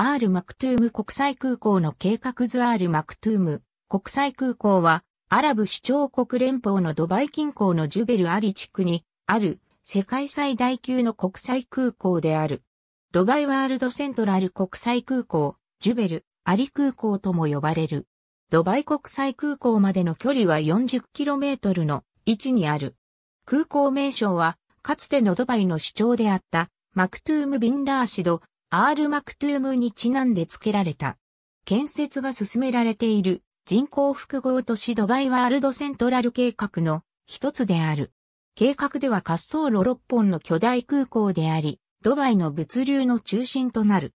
アール・マクトゥーム国際空港の計画図アール・マクトゥーム国際空港はアラブ首長国連邦のドバイ近郊のジュベル・アリ地区にある世界最大級の国際空港である。ドバイワールドセントラル国際空港、ジュベル、アリ空港とも呼ばれる。ドバイ国際空港までの距離は 40km の位置にある。空港名称は、かつてのドバイの首長であった、マクトゥーム・ビン・ラーシド、アール・マクトゥームにちなんで付けられた。建設が進められている人口複合都市ドバイワールドセントラル計画の一つである。計画では滑走路6本の巨大空港であり、ドバイの物流の中心となる。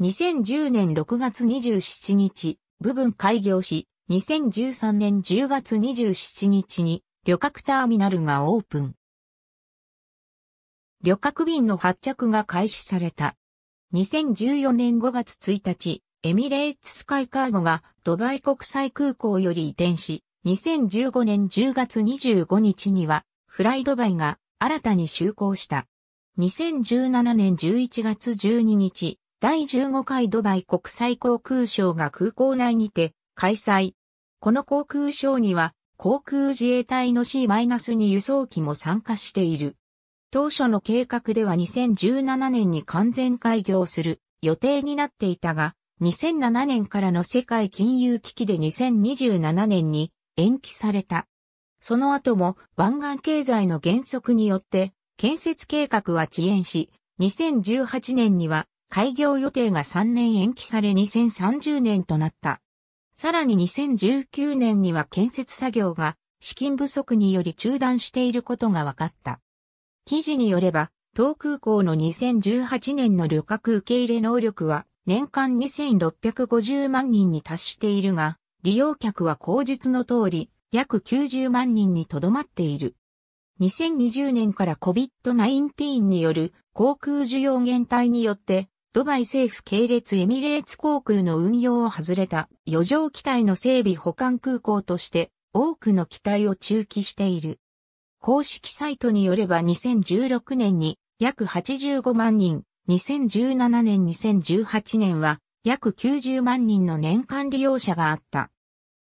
2010年6月27日、部分開業し、2013年10月27日に旅客ターミナルがオープン。旅客便の発着が開始された。2014年5月1日、エミレーツスカイカーゴがドバイ国際空港より移転し、2015年10月25日には、フライドバイが新たに就航した。2017年11月12日、第15回ドバイ国際航空ショーが空港内にて開催。この航空ショーには、航空自衛隊の C- に輸送機も参加している。当初の計画では2017年に完全開業する予定になっていたが、2007年からの世界金融危機で2027年に延期された。その後も湾岸経済の減速によって建設計画は遅延し、2018年には開業予定が3年延期され2030年となった。さらに2019年には建設作業が資金不足により中断していることが分かった。記事によれば、東空港の2018年の旅客受け入れ能力は年間2650万人に達しているが、利用客は口実の通り約90万人にとどまっている。2020年から COVID-19 による航空需要減退によって、ドバイ政府系列エミレーツ航空の運用を外れた余剰機体の整備保管空港として多くの機体を中期している。公式サイトによれば2016年に約85万人、2017年2018年は約90万人の年間利用者があった。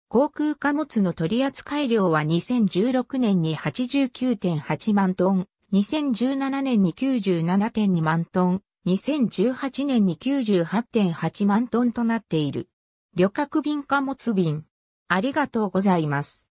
航空貨物の取扱量は2016年に89.8万トン、2017年に97.2万トン、2018年に98.8万トンとなっている。旅客便貨物便。ありがとうございます。